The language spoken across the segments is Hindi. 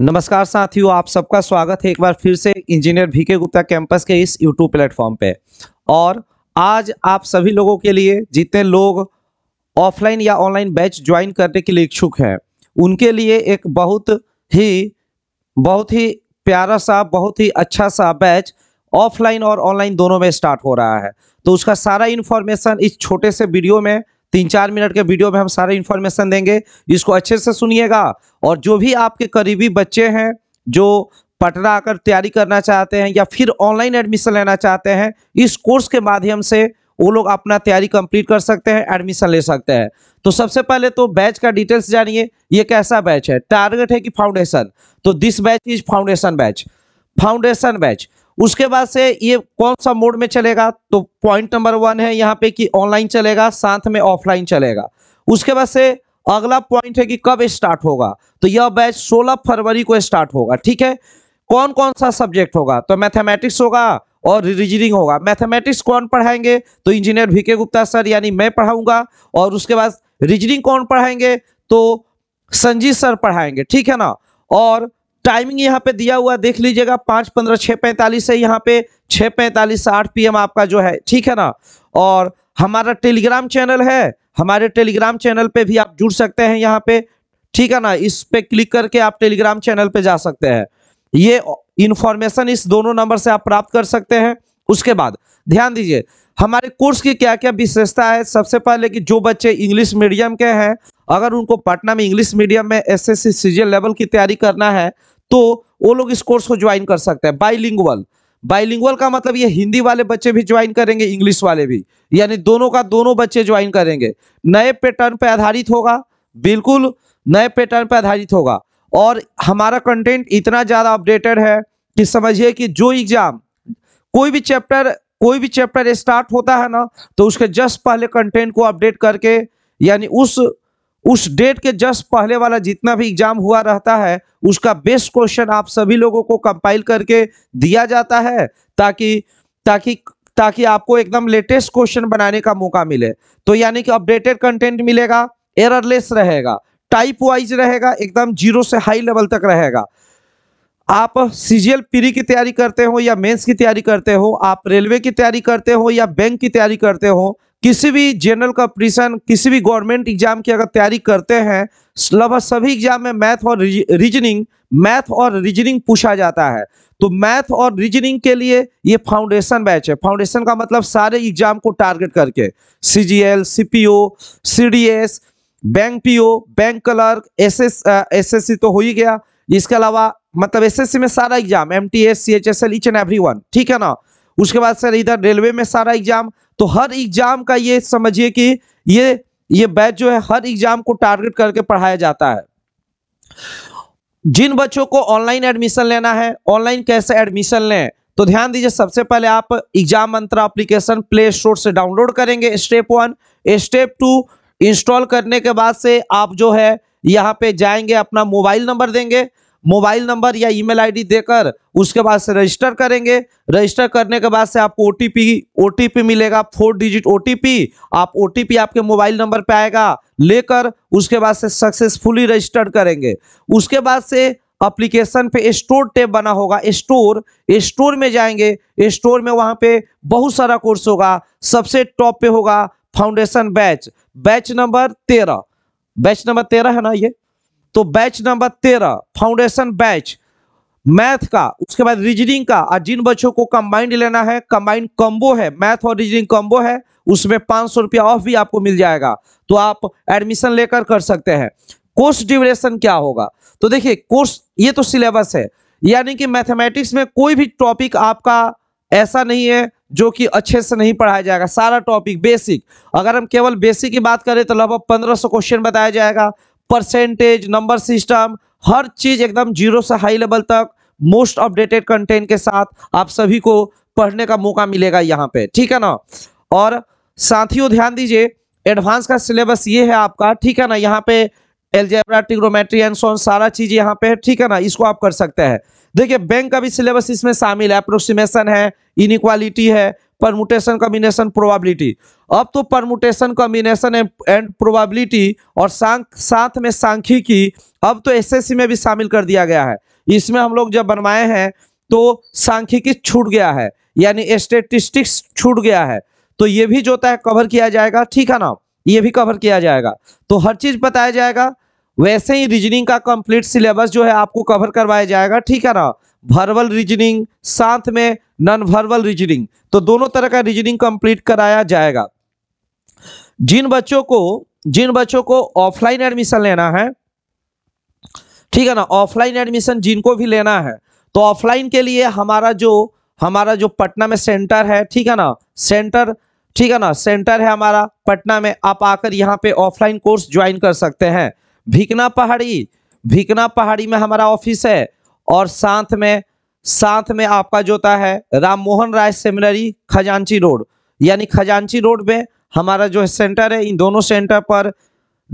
नमस्कार साथियों आप सबका स्वागत है एक बार फिर से इंजीनियर भीके गुप्ता कैंपस के इस यूट्यूब प्लेटफॉर्म पे और आज आप सभी लोगों के लिए जितने लोग ऑफलाइन या ऑनलाइन बैच ज्वाइन करने के लिए इच्छुक हैं उनके लिए एक बहुत ही बहुत ही प्यारा सा बहुत ही अच्छा सा बैच ऑफलाइन और ऑनलाइन दोनों में स्टार्ट हो रहा है तो उसका सारा इन्फॉर्मेशन इस छोटे से वीडियो में तीन चार मिनट के वीडियो में हम सारे इन्फॉर्मेशन देंगे इसको अच्छे से सुनिएगा और जो भी आपके करीबी बच्चे हैं जो पटना आकर तैयारी करना चाहते हैं या फिर ऑनलाइन एडमिशन लेना चाहते हैं इस कोर्स के माध्यम से वो लोग अपना तैयारी कंप्लीट कर सकते हैं एडमिशन ले सकते हैं तो सबसे पहले तो बैच का डिटेल्स जानिए ये कैसा बैच है टारगेट है कि फाउंडेशन तो this batch is foundation batch foundation batch उसके बाद से ये कौन सा मोड में चलेगा तो पॉइंट नंबर वन है यहाँ पे कि ऑनलाइन चलेगा साथ में ऑफलाइन चलेगा उसके बाद से अगला पॉइंट है कि कब स्टार्ट होगा तो यह बैच 16 फरवरी को स्टार्ट होगा ठीक है कौन कौन सा सब्जेक्ट होगा तो मैथमेटिक्स होगा और रीजनिंग होगा मैथमेटिक्स कौन पढ़ाएंगे तो इंजीनियर वी गुप्ता सर यानी मैं पढ़ाऊंगा और उसके बाद रीजनिंग कौन पढ़ाएंगे तो संजीव सर पढ़ाएंगे ठीक है ना और टाइमिंग यहाँ पे दिया हुआ देख लीजिएगा पाँच पंद्रह छः पैंतालीस है यहाँ पे छः पैंतालीस से आठ पी आपका जो है ठीक है ना और हमारा टेलीग्राम चैनल है हमारे टेलीग्राम चैनल पे भी आप जुड़ सकते हैं यहाँ पे ठीक है ना इस पे क्लिक करके आप टेलीग्राम चैनल पे जा सकते हैं ये इन्फॉर्मेशन इस दोनों नंबर से आप प्राप्त कर सकते हैं उसके बाद ध्यान दीजिए हमारे कोर्स की क्या क्या विशेषता है सबसे पहले कि जो बच्चे इंग्लिश मीडियम के हैं अगर उनको पटना में इंग्लिश मीडियम में एसएससी एस लेवल की तैयारी करना है तो वो लोग इस कोर्स को ज्वाइन कर सकते हैं बाइलिंग बाइलिंगुअल का मतलब ये हिंदी वाले बच्चे भी ज्वाइन करेंगे इंग्लिश वाले भी यानी दोनों का दोनों बच्चे ज्वाइन करेंगे नए पैटर्न पर आधारित होगा बिल्कुल नए पैटर्न पर आधारित होगा और हमारा कंटेंट इतना ज़्यादा अपडेटेड है कि समझिए कि जो एग्ज़ाम कोई भी चैप्टर कोई भी चैप्टर स्टार्ट होता है ना तो उसके जस्ट पहले कंटेंट को अपडेट करके यानी उस उस डेट के जस्ट पहले वाला जितना भी एग्जाम हुआ रहता है उसका बेस्ट क्वेश्चन आप सभी लोगों को कंपाइल करके दिया जाता है ताकि ताकि ताकि आपको एकदम लेटेस्ट क्वेश्चन बनाने का मौका मिले तो यानी कि अपडेटेड कंटेंट मिलेगा एररलेस रहेगा टाइप वाइज रहेगा एकदम जीरो से हाई लेवल तक रहेगा आप सीजीएल पीरी की तैयारी करते हो या मेंस की तैयारी करते हो आप रेलवे की तैयारी करते हो या बैंक की तैयारी करते हो किसी भी जनरल कंपटीशन किसी भी गवर्नमेंट एग्जाम की अगर तैयारी करते हैं लगभग सभी एग्जाम में मैथ और रीजनिंग मैथ और रीजनिंग पूछा जाता है तो मैथ और रीजनिंग के लिए ये फाउंडेशन बैच है फाउंडेशन का मतलब सारे एग्जाम को टारगेट करके C G L C P O C D S bank P O bank clerk S S S S C तो हो ही गया इसके अलावा मतलब एस एस सी में सारा exam M T S C H S L each and every one ठीक है ना उसके बाद सर इधर रेलवे में सारा एग्जाम तो हर एग्जाम का ये समझिए कि ये ये बैच जो है हर एग्जाम को टारगेट करके पढ़ाया जाता है जिन बच्चों को ऑनलाइन एडमिशन लेना है ऑनलाइन कैसे एडमिशन लें तो ध्यान दीजिए सबसे पहले आप exam Mantra application play store से डाउनलोड करेंगे step one step two install करने के बाद से आप जो है यहाँ पे जाएंगे अपना मोबाइल नंबर देंगे मोबाइल नंबर या ईमेल आईडी देकर उसके बाद से रजिस्टर करेंगे रजिस्टर करने के बाद से आपको ओटीपी ओटीपी मिलेगा फोर डिजिट ओटीपी आप ओटीपी आपके मोबाइल नंबर पे आएगा लेकर उसके बाद से सक्सेसफुली रजिस्टर करेंगे उसके बाद से अप्लीकेशन पे स्टोर टेप बना होगा स्टोर स्टोर में जाएंगे स्टोर में वहाँ पे बहुत सारा कोर्स होगा सबसे टॉप पे होगा फाउंडेशन बैच बैच नंबर तेरह बैच नंबर तेरह है ना ये तो बैच नंबर तेरह फाउंडेशन बैच मैथ का उसके बाद रीजनिंग का और जिन बच्चों को कंबाइंड लेना है कंबाइंड कम्बो है मैथ और रीजनिंग कॉम्बो है उसमें पांच सौ रुपया ऑफ भी आपको मिल जाएगा तो आप एडमिशन लेकर कर सकते हैं कोर्स ड्यूरेशन क्या होगा तो देखिए कोर्स ये तो सिलेबस है यानी कि मैथमेटिक्स में कोई भी टॉपिक आपका ऐसा नहीं है जो कि अच्छे से नहीं पढ़ाया जाएगा सारा टॉपिक बेसिक अगर हम केवल बेसिक की बात करें तो लगभग पंद्रह सौ क्वेश्चन बताया जाएगा परसेंटेज नंबर सिस्टम हर चीज़ एकदम जीरो से हाई लेवल तक मोस्ट अपडेटेड कंटेंट के साथ आप सभी को पढ़ने का मौका मिलेगा यहाँ पे ठीक है ना और साथियों ध्यान दीजिए एडवांस का सिलेबस ये है आपका ठीक है ना यहाँ पे एलजेब्रा ट्रिग्नोमेट्री एंड सोन सारा चीज यहाँ पे है ठीक है ना इसको आप कर सकते हैं देखिए बैंक का भी सिलेबस इसमें शामिल है अप्रोक्सीमेशन है इनक्वालिटी है परमुटेशन कम्बिनेशन प्रोबेबिलिटी अब तो परमुटेशन कम्बिनेशन एंड प्रोबेबिलिटी और साथ में सांख्यिकी अब तो एसएससी में भी शामिल कर दिया गया है इसमें हम लोग जब बनवाए हैं तो सांख्यिकी छूट गया है यानी स्टेटिस्टिक्स छूट गया है तो ये भी जो होता है कवर किया जाएगा ठीक है ना ये भी कवर किया जाएगा तो हर चीज बताया जाएगा वैसे ही रीजनिंग का कंप्लीट सिलेबस जो है आपको कवर करवाया जाएगा ठीक है ना वर्बल रीजनिंग साथ में नॉन वर्बल रीजनिंग तो दोनों तरह का रीजनिंग कंप्लीट कराया जाएगा जिन बच्चों को जिन बच्चों को ऑफलाइन एडमिशन लेना है ठीक है ना ऑफलाइन एडमिशन जिनको भी लेना है तो ऑफलाइन के लिए हमारा जो हमारा जो पटना में सेंटर है ठीक है ना सेंटर ठीक है ना सेंटर है हमारा पटना में आप आकर यहाँ पे ऑफलाइन कोर्स ज्वाइन कर सकते हैं भिकना पहाड़ी भिकना पहाड़ी में हमारा ऑफिस है और साथ में साथ में आपका जो होता है राम मोहन राय सेमिनरी खजांची रोड यानी खजांची रोड पे हमारा जो है सेंटर है इन दोनों सेंटर पर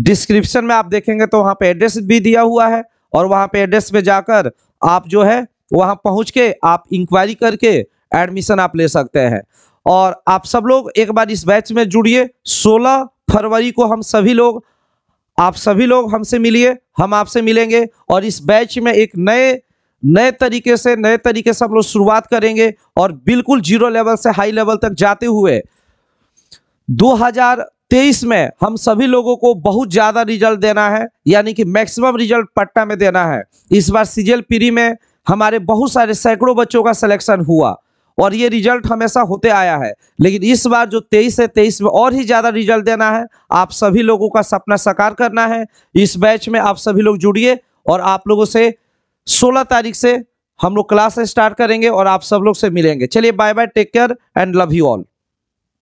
डिस्क्रिप्शन में आप देखेंगे तो वहाँ पे एड्रेस भी दिया हुआ है और वहाँ पे एड्रेस पे जाकर आप जो है वहाँ पहुँच के आप इंक्वायरी करके एडमिशन आप ले सकते हैं और आप सब लोग एक बार इस बैच में जुड़िए 16 फरवरी को हम सभी लोग आप सभी लोग हमसे मिलिए हम आपसे मिलेंगे और इस बैच में एक नए नए तरीके से नए तरीके से हम लोग शुरुआत करेंगे और बिल्कुल जीरो लेवल से हाई लेवल तक जाते हुए 2023 में हम सभी लोगों को बहुत ज़्यादा रिजल्ट देना है यानी कि मैक्सिमम रिजल्ट पटना में देना है इस बार सीजल पीरी में हमारे बहुत सारे सैकड़ों बच्चों का सिलेक्शन हुआ और ये रिजल्ट हमेशा होते आया है लेकिन इस बार जो तेईस है तेईस में और ही ज़्यादा रिजल्ट देना है आप सभी लोगों का सपना साकार करना है इस बैच में आप सभी लोग जुड़िए और आप लोगों से सोलह तारीख से हम लोग क्लास स्टार्ट करेंगे और आप सब लोग से मिलेंगे चलिए bye bye take care and love you all